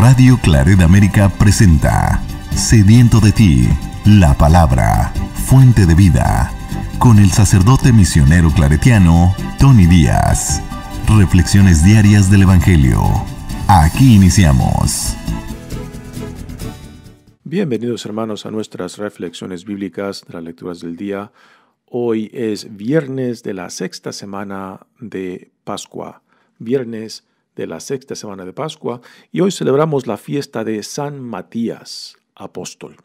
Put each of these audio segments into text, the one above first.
Radio Claret América presenta Sediento de ti, la palabra, fuente de vida, con el sacerdote misionero claretiano Tony Díaz. Reflexiones diarias del Evangelio. Aquí iniciamos. Bienvenidos hermanos a nuestras reflexiones bíblicas de las lecturas del día. Hoy es viernes de la sexta semana de Pascua, viernes de la sexta semana de Pascua y hoy celebramos la fiesta de San Matías, apóstol.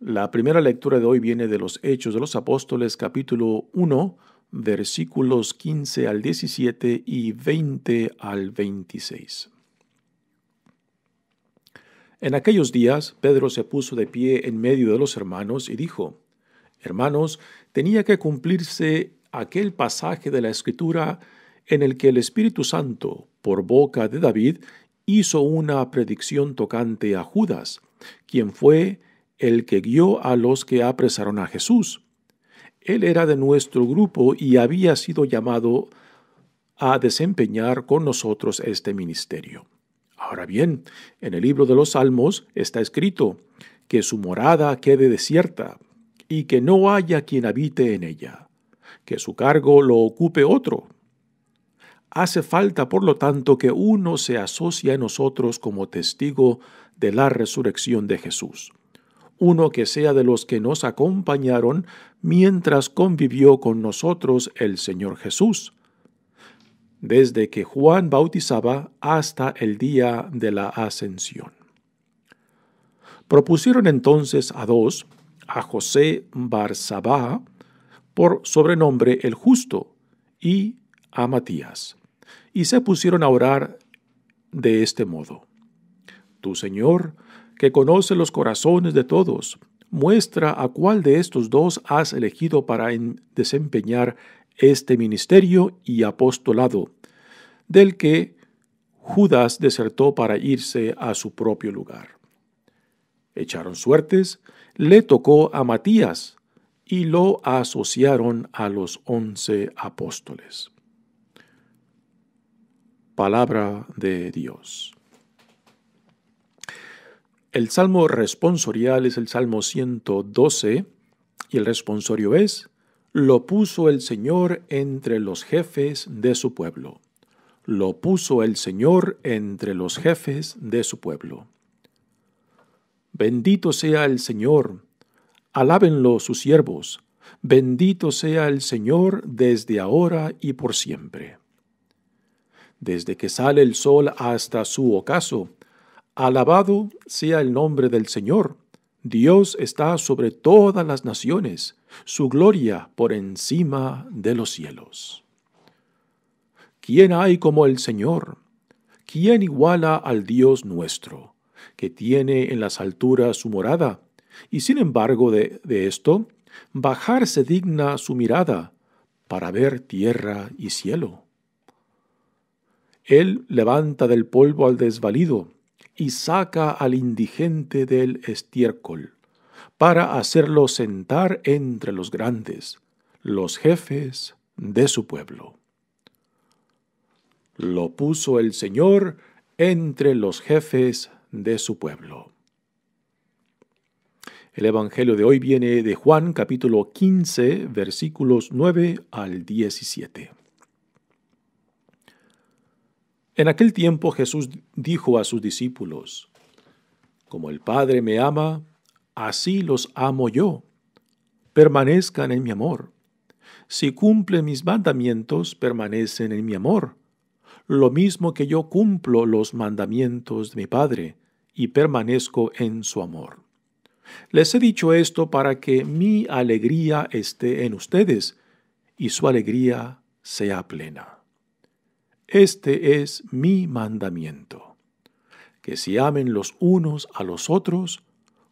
La primera lectura de hoy viene de los Hechos de los Apóstoles capítulo 1, versículos 15 al 17 y 20 al 26. En aquellos días Pedro se puso de pie en medio de los hermanos y dijo, Hermanos, tenía que cumplirse aquel pasaje de la Escritura en el que el Espíritu Santo, por boca de David, hizo una predicción tocante a Judas, quien fue el que guió a los que apresaron a Jesús. Él era de nuestro grupo y había sido llamado a desempeñar con nosotros este ministerio. Ahora bien, en el libro de los Salmos está escrito que su morada quede desierta y que no haya quien habite en ella, que su cargo lo ocupe otro Hace falta, por lo tanto, que uno se asocie a nosotros como testigo de la resurrección de Jesús, uno que sea de los que nos acompañaron mientras convivió con nosotros el Señor Jesús, desde que Juan bautizaba hasta el día de la ascensión. Propusieron entonces a dos, a José Barzabá, por sobrenombre el justo, y a Matías y se pusieron a orar de este modo. Tu Señor, que conoce los corazones de todos, muestra a cuál de estos dos has elegido para desempeñar este ministerio y apostolado, del que Judas desertó para irse a su propio lugar. Echaron suertes, le tocó a Matías y lo asociaron a los once apóstoles palabra de Dios. El salmo responsorial es el Salmo 112 y el responsorio es, lo puso el Señor entre los jefes de su pueblo. Lo puso el Señor entre los jefes de su pueblo. Bendito sea el Señor, alábenlo sus siervos, bendito sea el Señor desde ahora y por siempre desde que sale el sol hasta su ocaso. Alabado sea el nombre del Señor. Dios está sobre todas las naciones, su gloria por encima de los cielos. ¿Quién hay como el Señor? ¿Quién iguala al Dios nuestro, que tiene en las alturas su morada? Y sin embargo de, esto, bajarse digna su mirada para ver tierra y cielo. Él levanta del polvo al desvalido y saca al indigente del estiércol, para hacerlo sentar entre los grandes, los jefes de su pueblo. Lo puso el Señor entre los jefes de su pueblo. El Evangelio de hoy viene de Juan capítulo 15 versículos 9 al 17. En aquel tiempo Jesús dijo a sus discípulos, Como el Padre me ama, así los amo yo. Permanezcan en mi amor. Si cumplen mis mandamientos, permanecen en mi amor, lo mismo que yo cumplo los mandamientos de mi Padre y permanezco en su amor. Les he dicho esto para que mi alegría esté en ustedes y su alegría sea plena. Este es mi mandamiento, que se amen los unos a los otros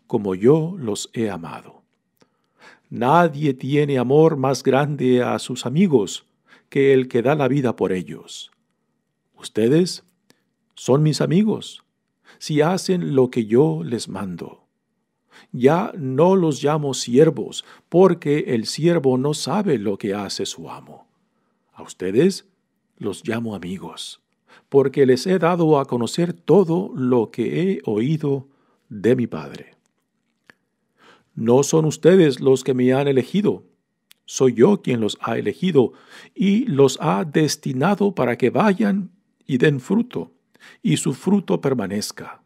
como yo los he amado. Nadie tiene amor más grande a sus amigos que el que da la vida por ellos. Ustedes son mis amigos si hacen lo que yo les mando. Ya no los llamo siervos, porque el siervo no sabe lo que hace su amo. A ustedes los llamo amigos, porque les he dado a conocer todo lo que he oído de mi Padre. No son ustedes los que me han elegido, soy yo quien los ha elegido y los ha destinado para que vayan y den fruto, y su fruto permanezca,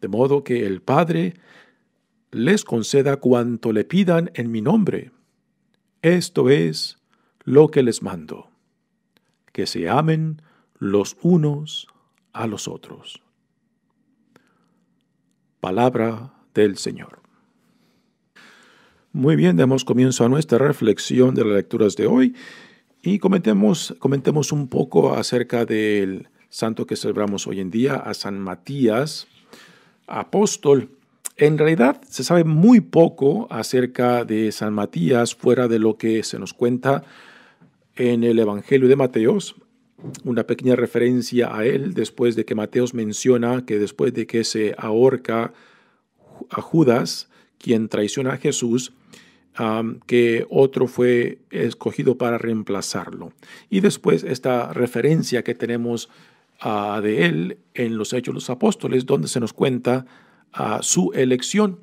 de modo que el Padre les conceda cuanto le pidan en mi nombre. Esto es lo que les mando que se amen los unos a los otros. Palabra del Señor. Muy bien, damos comienzo a nuestra reflexión de las lecturas de hoy y comentemos, comentemos un poco acerca del santo que celebramos hoy en día, a San Matías, apóstol. En realidad se sabe muy poco acerca de San Matías fuera de lo que se nos cuenta en el Evangelio de Mateos, una pequeña referencia a él después de que Mateos menciona que después de que se ahorca a Judas, quien traiciona a Jesús, que otro fue escogido para reemplazarlo. Y después esta referencia que tenemos ah, de él en los Hechos de los Apóstoles, donde se nos cuenta ah, su elección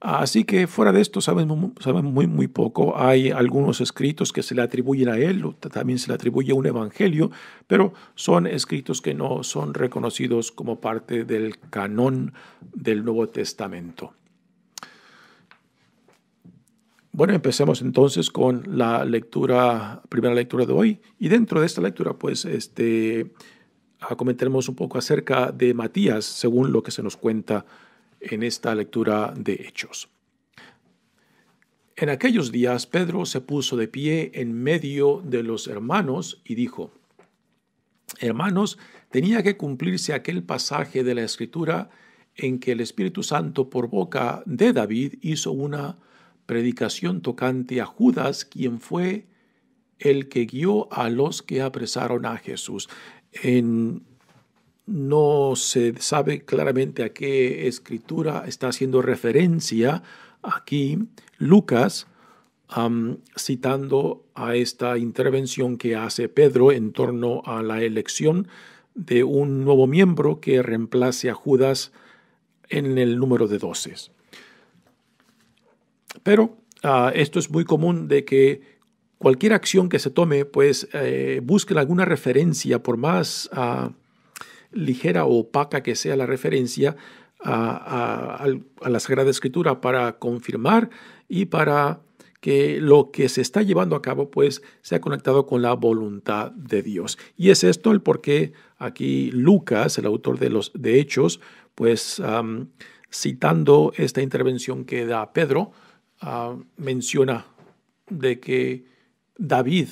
Así que fuera de esto sabemos muy, muy, poco. Hay algunos escritos que se le atribuyen a él, también se le atribuye un evangelio, pero son escritos que no son reconocidos como parte del canon del Nuevo Testamento. Bueno, empecemos entonces con la lectura, primera lectura de hoy. Y dentro de esta lectura, pues, este, comentaremos un poco acerca de Matías, según lo que se nos cuenta en esta lectura de Hechos. En aquellos días Pedro se puso de pie en medio de los hermanos y dijo, Hermanos, tenía que cumplirse aquel pasaje de la Escritura en que el Espíritu Santo por boca de David hizo una predicación tocante a Judas, quien fue el que guió a los que apresaron a Jesús. En no se sabe claramente a qué escritura está haciendo referencia aquí Lucas, citando a esta intervención que hace Pedro en torno a la elección de un nuevo miembro que reemplace a Judas en el número de doces. Pero ah, esto es muy común de que cualquier acción que se tome, pues eh, busquen alguna referencia, por más... Ah, ligera o opaca que sea la referencia a, la Sagrada Escritura para confirmar y para que lo que se está llevando a cabo pues sea conectado con la voluntad de Dios. Y es esto el por qué aquí Lucas, el autor de los de Hechos, pues citando esta intervención que da Pedro, ah, menciona de que David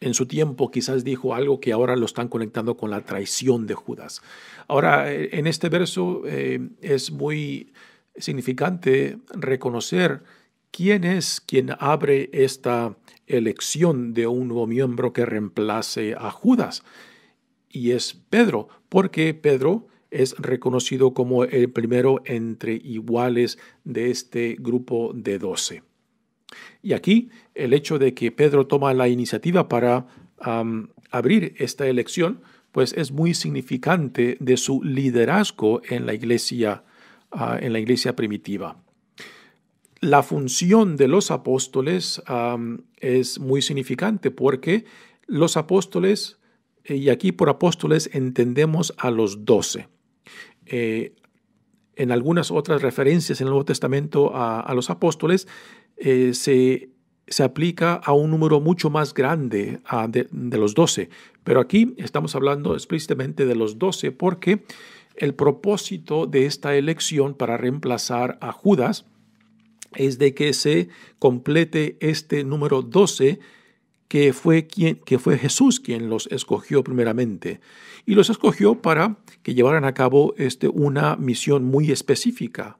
en su tiempo quizás dijo algo que ahora lo están conectando con la traición de Judas. Ahora, eh, en este verso eh, es muy significante reconocer quién es quien abre esta elección de un nuevo miembro que reemplace a Judas. Y es Pedro, porque Pedro es reconocido como el primero entre iguales de este grupo de doce. Y aquí el hecho de que Pedro toma la iniciativa para abrir esta elección, pues es muy significante de su liderazgo en la iglesia, ah, en la iglesia primitiva. La función de los apóstoles es muy significante porque los apóstoles, eh, y aquí por apóstoles entendemos a los doce. Eh, en algunas otras referencias en el Nuevo Testamento a los apóstoles, eh, se, se, aplica a un número mucho más grande ah, de, los doce. Pero aquí estamos hablando explícitamente de los doce porque el propósito de esta elección para reemplazar a Judas es de que se complete este número doce que fue, que fue Jesús quien los escogió primeramente. Y los escogió para que llevaran a cabo este, una misión muy específica,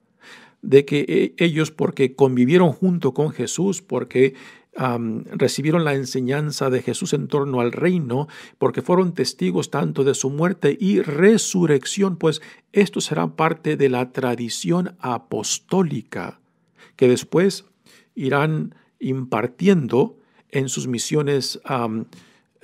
de que eh, ellos, porque convivieron junto con Jesús, porque recibieron la enseñanza de Jesús en torno al reino, porque fueron testigos tanto de su muerte y resurrección, pues esto será parte de la tradición apostólica que después irán impartiendo en sus misiones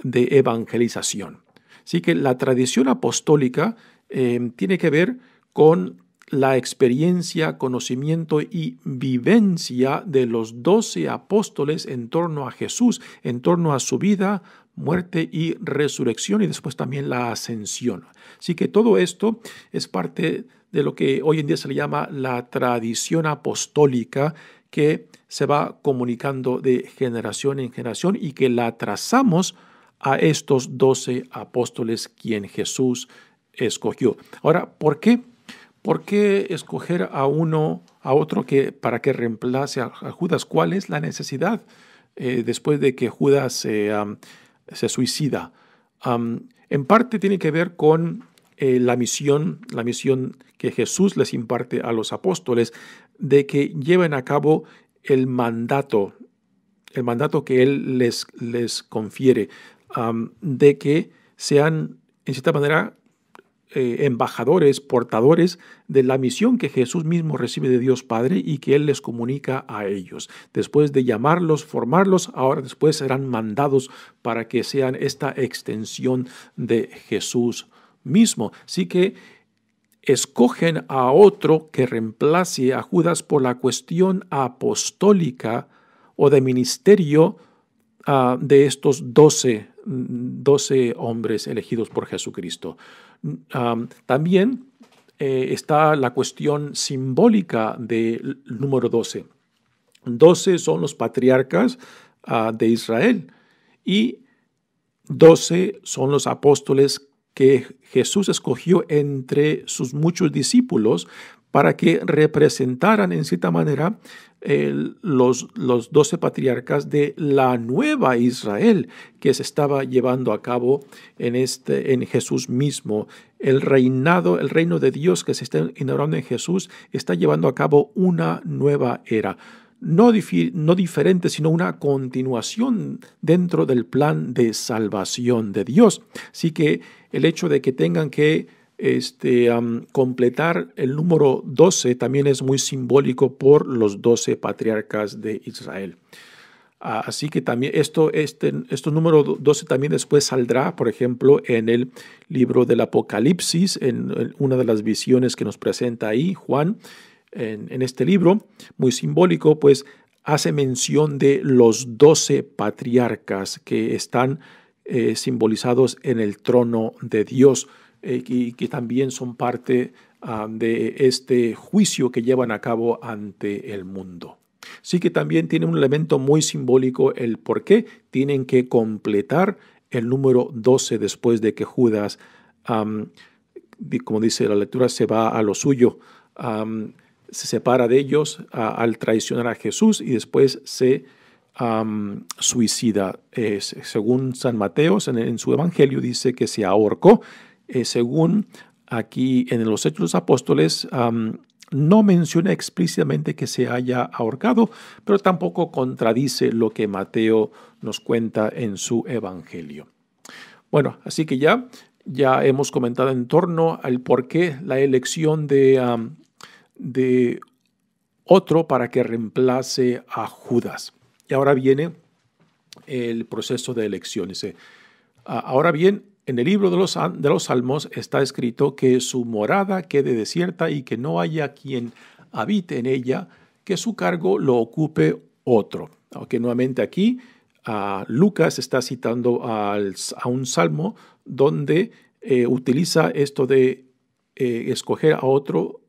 de evangelización. Así que la tradición apostólica em, tiene que ver con la experiencia, conocimiento y vivencia de los doce apóstoles en torno a Jesús, en torno a su vida, muerte y resurrección y después también la ascensión. Así que todo esto es parte de lo que hoy en día se le llama la tradición apostólica que se va comunicando de generación en generación y que la trazamos a estos doce apóstoles quien Jesús escogió. Ahora, ¿por qué ¿Por qué escoger a uno, a otro que, para que reemplace a, Judas? ¿Cuál es la necesidad eh, después de que Judas se suicida? en parte tiene que ver con eh, la misión, la misión que Jesús les imparte a los apóstoles, de que lleven a cabo el mandato, el mandato que Él les, les confiere, de que sean, en cierta manera, eh, embajadores, portadores de la misión que Jesús mismo recibe de Dios Padre y que Él les comunica a ellos. Después de llamarlos, formarlos, ahora después serán mandados para que sean esta extensión de Jesús mismo. Así que escogen a otro que reemplace a Judas por la cuestión apostólica o de ministerio ah, de estos doce 12 hombres elegidos por Jesucristo. también eh, está la cuestión simbólica del número 12. 12 son los patriarcas ah, de Israel y 12 son los apóstoles que Jesús escogió entre sus muchos discípulos para que representaran en cierta manera los, los patriarcas de la nueva Israel que se estaba llevando a cabo en, este, en Jesús mismo. El reinado, el reino de Dios que se está inaugurando en Jesús está llevando a cabo una nueva era. No, no, diferente, sino una continuación dentro del plan de salvación de Dios. Así que el hecho de que tengan que este, completar el número 12 también es muy simbólico por los 12 patriarcas de Israel. Ah, así que también esto, este, número 12 también después saldrá, por ejemplo, en el libro del Apocalipsis, en, una de las visiones que nos presenta ahí Juan, en, este libro, muy simbólico, pues hace mención de los 12 patriarcas que están eh, simbolizados en el trono de Dios. Eh, y que, también son parte ah, de este juicio que llevan a cabo ante el mundo. Sí que también tiene un elemento muy simbólico el por qué tienen que completar el número 12 después de que Judas, como dice la lectura, se va a lo suyo, se separa de ellos al traicionar a Jesús y después se suicida. Eh, según San Mateo, en su Evangelio dice que se ahorcó eh, según aquí en los Hechos de los Apóstoles, no menciona explícitamente que se haya ahorcado, pero tampoco contradice lo que Mateo nos cuenta en su Evangelio. Bueno, así que ya, ya hemos comentado en torno al porqué la elección de, de otro para que reemplace a Judas. Y ahora viene el proceso de elección. Eh, ahora bien, en el libro de los, Salmos está escrito que su morada quede desierta y que no haya quien habite en ella, que su cargo lo ocupe otro. Aunque nuevamente aquí ah, Lucas está citando a un salmo donde eh, utiliza esto de eh, escoger a otro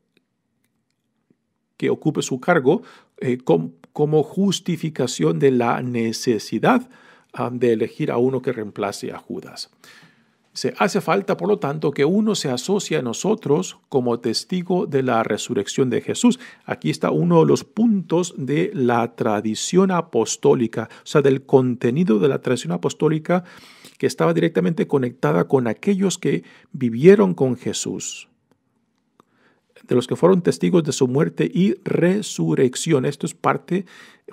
que ocupe su cargo eh, como justificación de la necesidad ah, de elegir a uno que reemplace a Judas. Se hace falta, por lo tanto, que uno se asocie a nosotros como testigo de la resurrección de Jesús. Aquí está uno de los puntos de la tradición apostólica, o sea, del contenido de la tradición apostólica que estaba directamente conectada con aquellos que vivieron con Jesús de los que fueron testigos de su muerte y resurrección. Esto es parte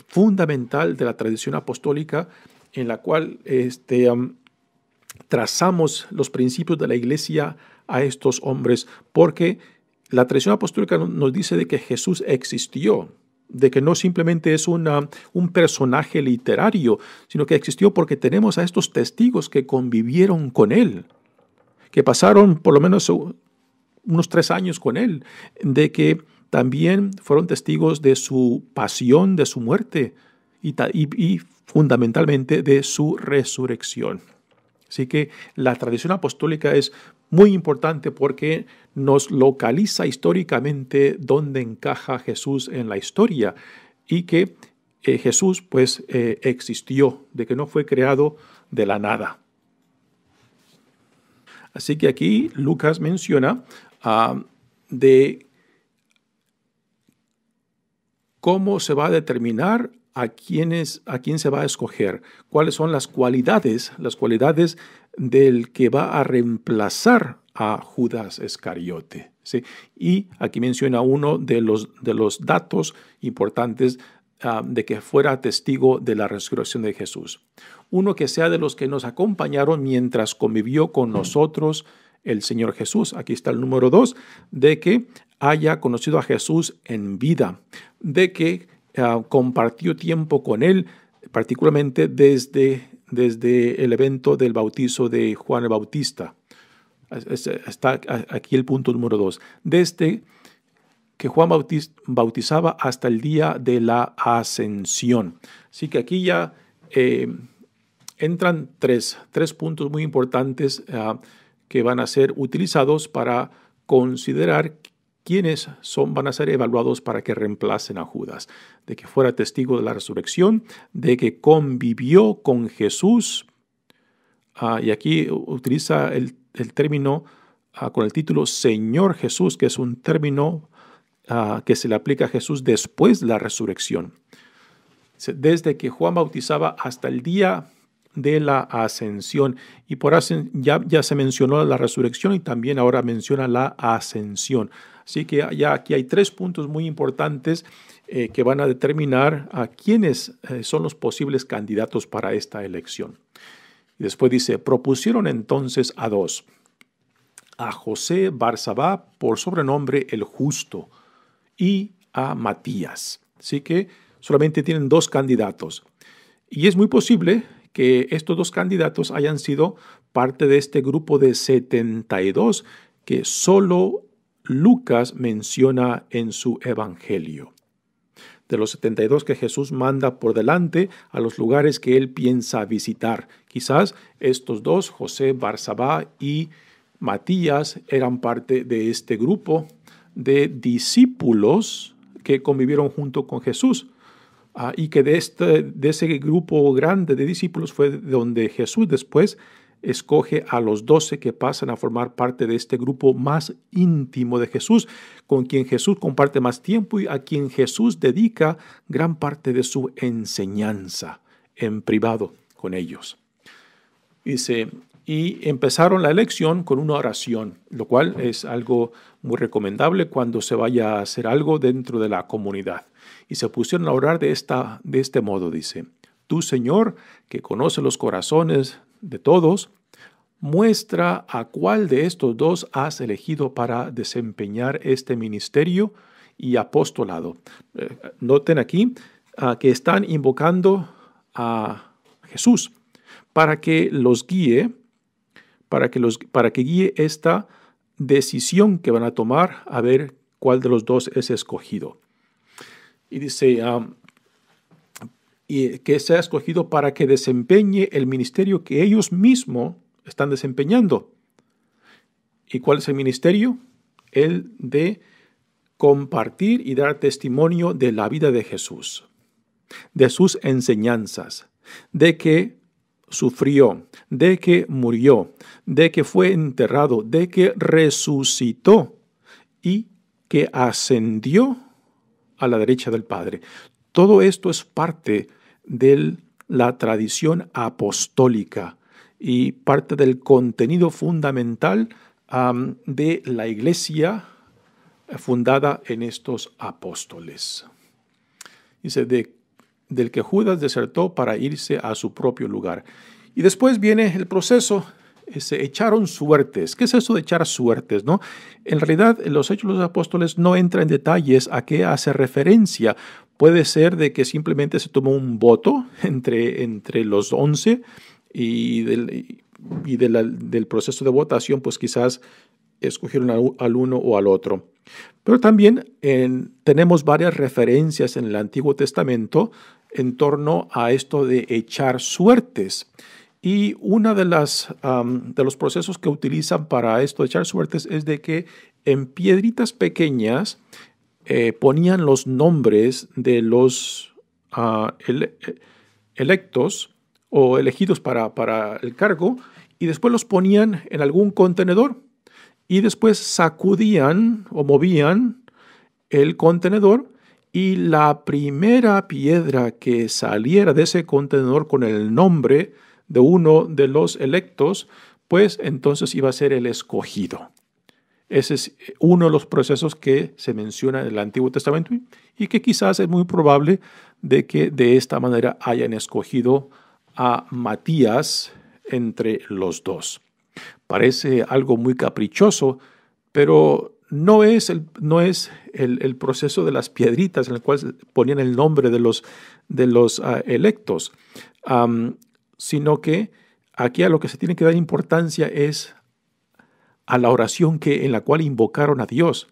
fundamental de la tradición apostólica en la cual este, trazamos los principios de la iglesia a estos hombres, porque la tradición apostólica nos dice de que Jesús existió, de que no simplemente es un personaje literario, sino que existió porque tenemos a estos testigos que convivieron con él, que pasaron por lo menos unos tres años con él, de que también fueron testigos de su pasión, de su muerte y fundamentalmente de su resurrección. Así que la tradición apostólica es muy importante porque nos localiza históricamente dónde encaja Jesús en la historia y que eh, Jesús pues eh, existió, de que no fue creado de la nada. Así que aquí Lucas menciona ah, de cómo se va a determinar a, a quién se va a escoger, cuáles son las cualidades, las cualidades del que va a reemplazar a Judas Escariote. ¿sí? Y aquí menciona uno de los, de los datos importantes ah, de que fuera testigo de la resurrección de Jesús. Uno que sea de los que nos acompañaron mientras convivió con nosotros el Señor Jesús. Aquí está el número dos, de que haya conocido a Jesús en vida, de que Ah, compartió tiempo con él, particularmente desde, desde el evento del bautizo de Juan el Bautista. Está aquí el punto número dos. Desde que Juan bautizaba hasta el día de la ascensión. Así que aquí ya eh, entran tres, tres puntos muy importantes ah, que van a ser utilizados para considerar quienes son, van a ser evaluados para que reemplacen a Judas, de que fuera testigo de la resurrección, de que convivió con Jesús. Ah, y aquí utiliza el, término ah, con el título Señor Jesús, que es un término ah, que se le aplica a Jesús después de la resurrección. Desde que Juan bautizaba hasta el día de la ascensión. Y por ya, ya se mencionó la resurrección y también ahora menciona la ascensión. Así que ya aquí hay tres puntos muy importantes eh, que van a determinar a quiénes eh, son los posibles candidatos para esta elección. después dice, propusieron entonces a dos, a José Barzabá por sobrenombre el justo y a Matías. Así que solamente tienen dos candidatos. Y es muy posible que estos dos candidatos hayan sido parte de este grupo de 72 que solo Lucas menciona en su Evangelio. De los 72 que Jesús manda por delante a los lugares que él piensa visitar. Quizás estos dos, José Barzabá y Matías, eran parte de este grupo de discípulos que convivieron junto con Jesús. Ah, y que de, este, de ese grupo grande de discípulos fue donde Jesús después escoge a los doce que pasan a formar parte de este grupo más íntimo de Jesús, con quien Jesús comparte más tiempo y a quien Jesús dedica gran parte de su enseñanza en privado con ellos. Dice, y empezaron la elección con una oración, lo cual es algo muy recomendable cuando se vaya a hacer algo dentro de la comunidad. Y se pusieron a orar de, esta, de este modo, dice, Tú, Señor, que conoce los corazones de todos, muestra a cuál de estos dos has elegido para desempeñar este ministerio y apostolado. Eh, noten aquí ah, que están invocando a Jesús para que los guíe, para que, los, para que guíe esta decisión que van a tomar a ver cuál de los dos es escogido. Y dice, um, y que sea escogido para que desempeñe el ministerio que ellos mismos están desempeñando. ¿Y cuál es el ministerio? El de compartir y dar testimonio de la vida de Jesús, de sus enseñanzas, de que sufrió, de que murió, de que fue enterrado, de que resucitó y que ascendió a la derecha del Padre. Todo esto es parte de la tradición apostólica y parte del contenido fundamental de la iglesia fundada en estos apóstoles. Dice, de del que Judas desertó para irse a su propio lugar. Y después viene el proceso, se echaron suertes. ¿Qué es eso de echar suertes? No? En realidad, los Hechos de los Apóstoles no entra en detalles a qué hace referencia. Puede ser de que simplemente se tomó un voto entre, entre los once y, del, del proceso de votación, pues quizás escogieron al uno o al otro. Pero también tenemos varias referencias en el Antiguo Testamento en torno a esto de echar suertes. Y uno de, las, de los procesos que utilizan para esto de echar suertes es de que en piedritas pequeñas eh, ponían los nombres de los ah, electos o elegidos para, para el cargo y después los ponían en algún contenedor y después sacudían o movían el contenedor y la primera piedra que saliera de ese contenedor con el nombre de uno de los electos, pues entonces iba a ser el escogido. Ese es eh, uno de los procesos que se menciona en el Antiguo Testamento y que quizás es muy probable de que de esta manera hayan escogido a Matías entre los dos. Parece algo muy caprichoso, pero no es, el, proceso de las piedritas en el cual ponían el nombre de los, ah, electos, sino que aquí a lo que se tiene que dar importancia es a la oración que, en la cual invocaron a Dios.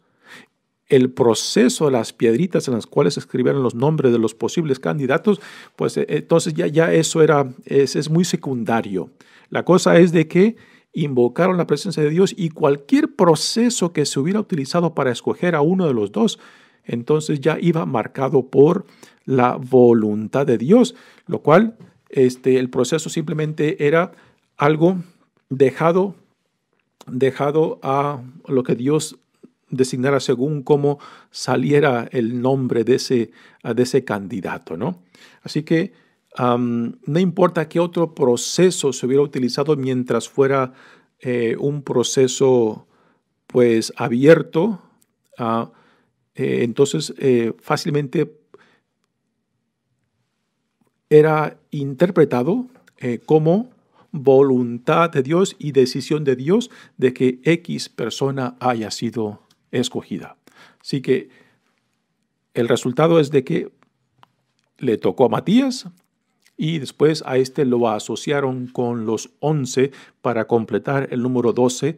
El proceso de las piedritas en las cuales escribieron los nombres de los posibles candidatos, pues eh, entonces ya, ya eso era, es muy secundario. La cosa es de que invocaron la presencia de Dios y cualquier proceso que se hubiera utilizado para escoger a uno de los dos, entonces ya iba marcado por la voluntad de Dios, lo cual este, el proceso simplemente era algo dejado, dejado a lo que Dios designara según cómo saliera el nombre de ese, de ese candidato, ¿no? Así que no importa qué otro proceso se hubiera utilizado mientras fuera eh, un proceso pues abierto, ah, eh, entonces eh, fácilmente era interpretado como voluntad de Dios y decisión de Dios de que X persona haya sido escogida. Así que el resultado es de que le tocó a Matías, y después a este lo asociaron con los 11 para completar el número 12,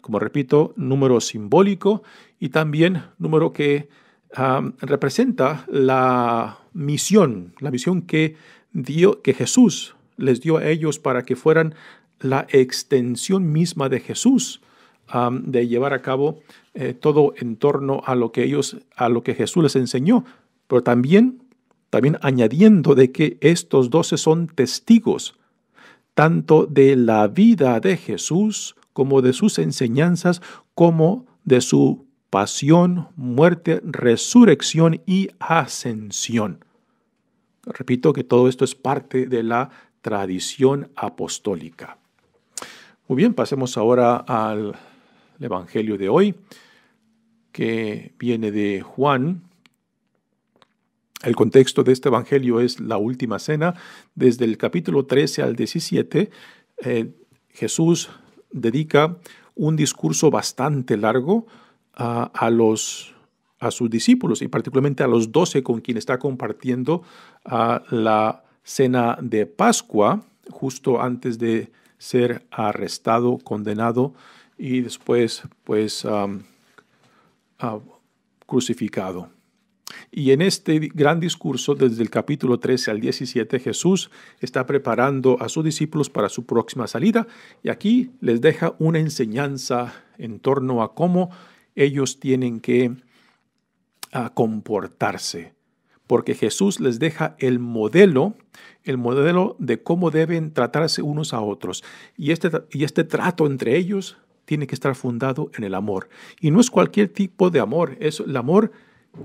como repito, número simbólico y también número que representa la misión, la misión que, dio, que Jesús les dio a ellos para que fueran la extensión misma de Jesús de llevar a cabo eh, todo en torno a lo que ellos, a lo que Jesús les enseñó, pero también también añadiendo de que estos doce son testigos tanto de la vida de Jesús como de sus enseñanzas, como de su pasión, muerte, resurrección y ascensión. Repito que todo esto es parte de la tradición apostólica. Muy bien, pasemos ahora al Evangelio de hoy, que viene de Juan el contexto de este Evangelio es la última cena. Desde el capítulo 13 al 17, eh, Jesús dedica un discurso bastante largo a, los, a sus discípulos y particularmente a los doce con quien está compartiendo la cena de Pascua justo antes de ser arrestado, condenado y después pues ah, crucificado. Y en este gran discurso, desde el capítulo 13 al 17, Jesús está preparando a sus discípulos para su próxima salida y aquí les deja una enseñanza en torno a cómo ellos tienen que ah, comportarse, porque Jesús les deja el modelo, el modelo de cómo deben tratarse unos a otros. Y este, y este trato entre ellos tiene que estar fundado en el amor. Y no es cualquier tipo de amor, es el amor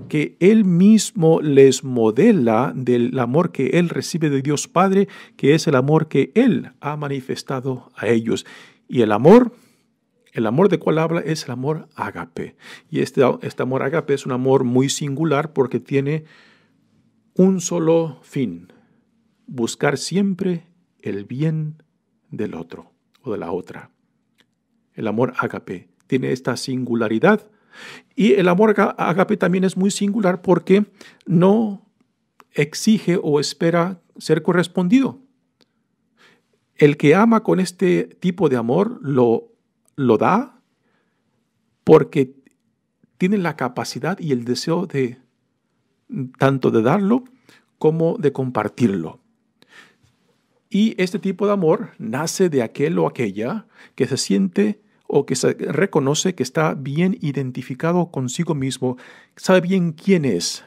que Él mismo les modela del amor que Él recibe de Dios Padre, que es el amor que Él ha manifestado a ellos. Y el amor, el amor de cual habla es el amor agape. Y este, este amor agape es un amor muy singular porque tiene un solo fin, buscar siempre el bien del otro o de la otra. El amor agape tiene esta singularidad y el amor agape también es muy singular porque no exige o espera ser correspondido. El que ama con este tipo de amor lo, lo da porque tiene la capacidad y el deseo de tanto de darlo como de compartirlo. Y este tipo de amor nace de aquel o aquella que se siente o que se reconoce que está bien identificado consigo mismo, sabe bien quién es,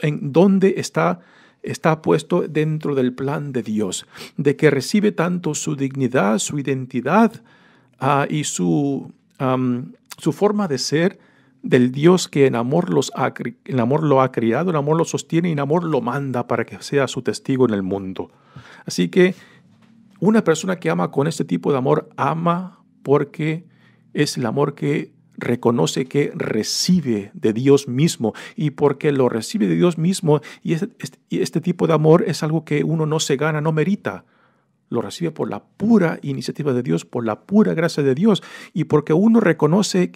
en dónde está está puesto dentro del plan de Dios, de que recibe tanto su dignidad, su identidad ah, y su, su, forma de ser del Dios que en amor, los en amor lo ha criado, en amor lo sostiene y en amor lo manda para que sea su testigo en el mundo. Así que una persona que ama con este tipo de amor ama porque es el amor que reconoce que recibe de Dios mismo y porque lo recibe de Dios mismo y este, tipo de amor es algo que uno no se gana, no merita. Lo recibe por la pura iniciativa de Dios, por la pura gracia de Dios y porque uno reconoce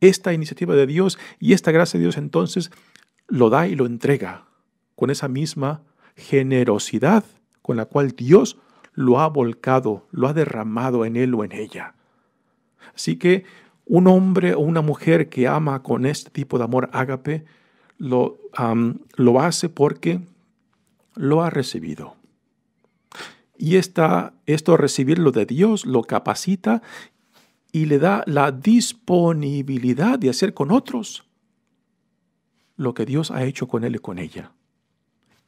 esta iniciativa de Dios y esta gracia de Dios entonces lo da y lo entrega con esa misma generosidad con la cual Dios lo ha volcado, lo ha derramado en él o en ella. Así que un hombre o una mujer que ama con este tipo de amor ágape lo, lo hace porque lo ha recibido. Y esta, esto recibirlo de Dios lo capacita y le da la disponibilidad de hacer con otros lo que Dios ha hecho con él y con ella.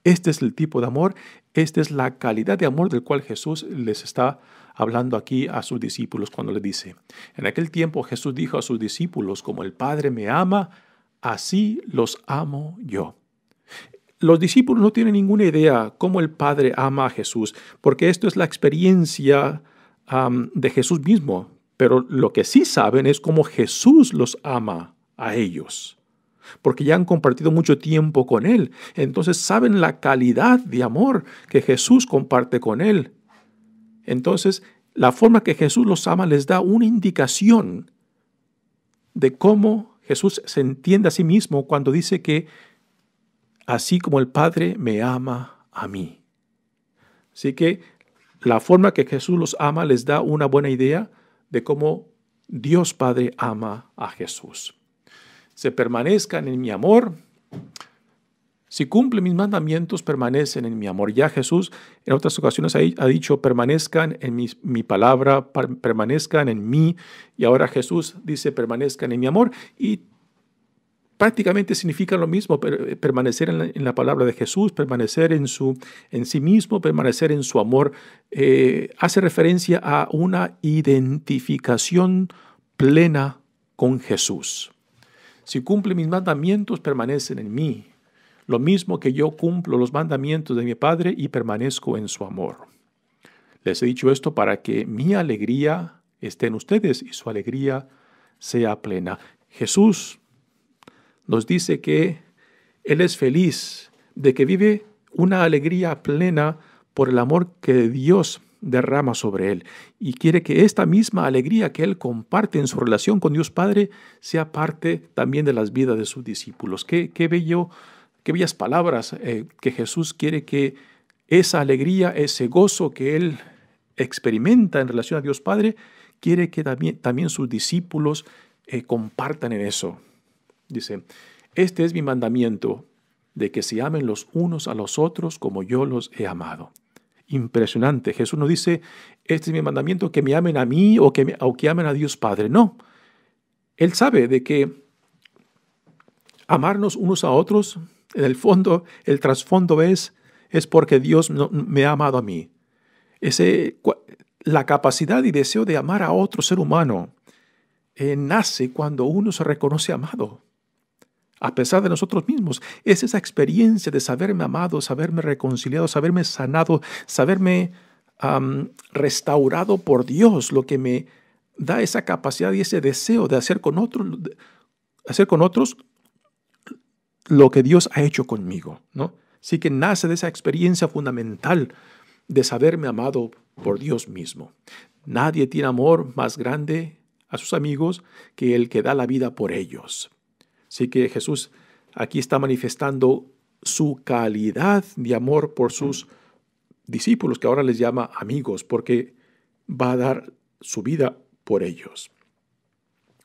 Este es el tipo de amor, esta es la calidad de amor del cual Jesús les está hablando aquí a sus discípulos cuando les dice, en aquel tiempo Jesús dijo a sus discípulos, como el Padre me ama, así los amo yo. Los discípulos no tienen ninguna idea cómo el Padre ama a Jesús, porque esto es la experiencia de Jesús mismo, pero lo que sí saben es cómo Jesús los ama a ellos porque ya han compartido mucho tiempo con Él. Entonces saben la calidad de amor que Jesús comparte con Él. Entonces, la forma que Jesús los ama les da una indicación de cómo Jesús se entiende a sí mismo cuando dice que así como el Padre me ama a mí. Así que la forma que Jesús los ama les da una buena idea de cómo Dios Padre ama a Jesús se permanezcan en mi amor. Si cumplen mis mandamientos, permanecen en mi amor. Ya Jesús en otras ocasiones ha dicho, permanezcan en mi, palabra, permanezcan en mí. Y ahora Jesús dice, permanezcan en mi amor. Y prácticamente significa lo mismo, permanecer en la, palabra de Jesús, permanecer en, su, en sí mismo, permanecer en su amor, eh, hace referencia a una identificación plena con Jesús. Si cumple mis mandamientos, permanecen en mí. Lo mismo que yo cumplo los mandamientos de mi Padre y permanezco en su amor. Les he dicho esto para que mi alegría esté en ustedes y su alegría sea plena. Jesús nos dice que Él es feliz de que vive una alegría plena por el amor que Dios derrama sobre él y quiere que esta misma alegría que él comparte en su relación con Dios Padre sea parte también de las vidas de sus discípulos. Qué, qué bello, qué bellas palabras eh, que Jesús quiere que esa alegría, ese gozo que él experimenta en relación a Dios Padre, quiere que también, sus discípulos eh, compartan en eso. Dice, este es mi mandamiento, de que se amen los unos a los otros como yo los he amado impresionante. Jesús no dice, este es mi mandamiento, que me amen a mí o que, o amen a Dios Padre. No. Él sabe de que amarnos unos a otros, en el fondo, el trasfondo es, es porque Dios me ha amado a mí. Ese, la capacidad y deseo de amar a otro ser humano eh, nace cuando uno se reconoce amado a pesar de nosotros mismos. Es esa experiencia de saberme amado, saberme reconciliado, saberme sanado, saberme restaurado por Dios, lo que me da esa capacidad y ese deseo de hacer con otros, hacer con otros lo que Dios ha hecho conmigo, ¿no? Así que nace de esa experiencia fundamental de saberme amado por Dios mismo. Nadie tiene amor más grande a sus amigos que el que da la vida por ellos. Así que Jesús aquí está manifestando su calidad de amor por sus discípulos, que ahora les llama amigos, porque va a dar su vida por ellos.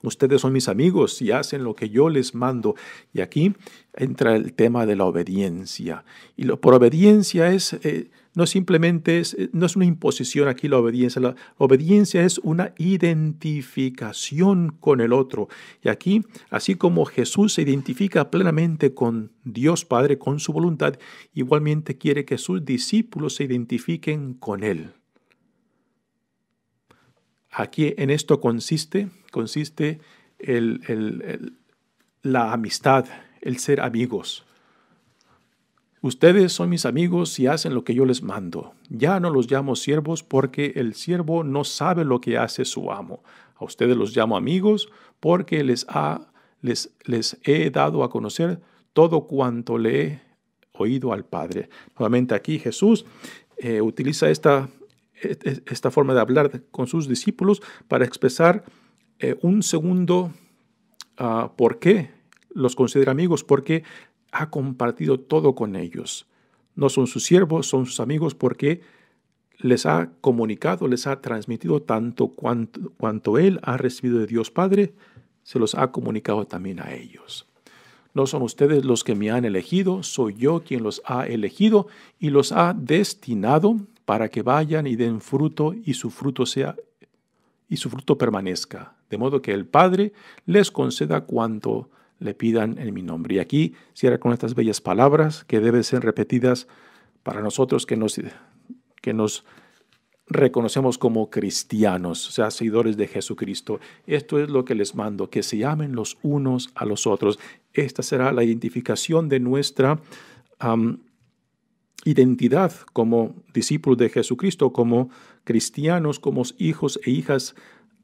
Ustedes son mis amigos y hacen lo que yo les mando. Y aquí entra el tema de la obediencia. Y lo, por obediencia es eh, no simplemente es, eh, no es una imposición aquí la obediencia, la obediencia es una identificación con el otro. Y aquí, así como Jesús se identifica plenamente con Dios Padre, con su voluntad, igualmente quiere que sus discípulos se identifiquen con Él. Aquí en esto consiste, consiste la amistad, el ser amigos. Ustedes son mis amigos y hacen lo que yo les mando. Ya no los llamo siervos porque el siervo no sabe lo que hace su amo. A ustedes los llamo amigos porque les, ha, les, les he dado a conocer todo cuanto le he oído al Padre. Nuevamente aquí Jesús eh, utiliza e, e, esta, forma de hablar con sus discípulos para expresar eh, un segundo ah, por qué los considera amigos, porque ha compartido todo con ellos. No son sus siervos, son sus amigos porque les ha comunicado, les ha transmitido tanto cuanto, Él ha recibido de Dios Padre, se los ha comunicado también a ellos. No son ustedes los que me han elegido, soy yo quien los ha elegido y los ha destinado para que vayan y den fruto y su fruto sea y su fruto permanezca, de modo que el Padre les conceda cuanto le pidan en mi nombre. Y aquí cierra con estas bellas palabras que deben ser repetidas para nosotros que nos, que nos reconocemos como cristianos, o sea, seguidores de Jesucristo. Esto es lo que les mando, que se llamen los unos a los otros. Esta será la identificación de nuestra identidad como discípulos de Jesucristo, como cristianos, como hijos e hijas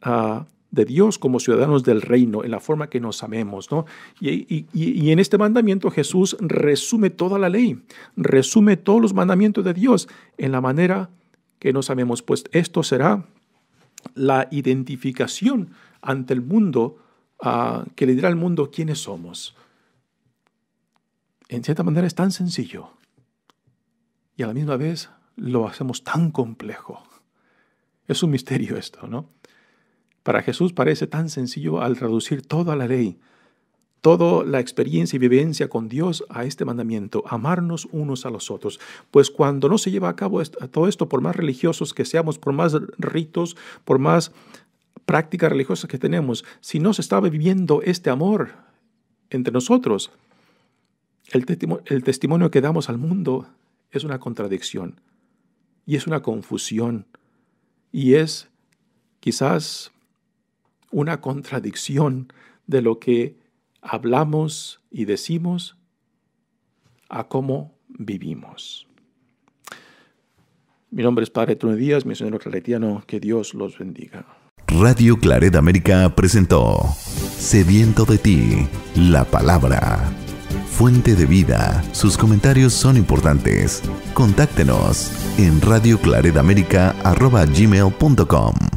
ah, de Dios como ciudadanos del reino, en la forma que nos amemos. ¿no? Y, en este mandamiento Jesús resume toda la ley, resume todos los mandamientos de Dios en la manera que nos amemos, pues esto será la identificación ante el mundo ah, que le dirá al mundo quiénes somos. En cierta manera es tan sencillo y a la misma vez lo hacemos tan complejo. Es un misterio esto, ¿no? Para Jesús parece tan sencillo al traducir toda la ley, toda la experiencia y vivencia con Dios a este mandamiento, amarnos unos a los otros. Pues cuando no se lleva a cabo todo esto, por más religiosos que seamos, por más ritos, por más prácticas religiosas que tenemos, si no se está viviendo este amor entre nosotros, el, el testimonio que damos al mundo es una contradicción y es una confusión y es quizás una contradicción de lo que hablamos y decimos a cómo vivimos. Mi nombre es Padre Truno Díaz, misionero claretiano, que Dios los bendiga. Radio Claret América presentó Sediento de ti, la palabra. Fuente de vida, sus comentarios son importantes. Contáctenos en radioclaredamerica.com.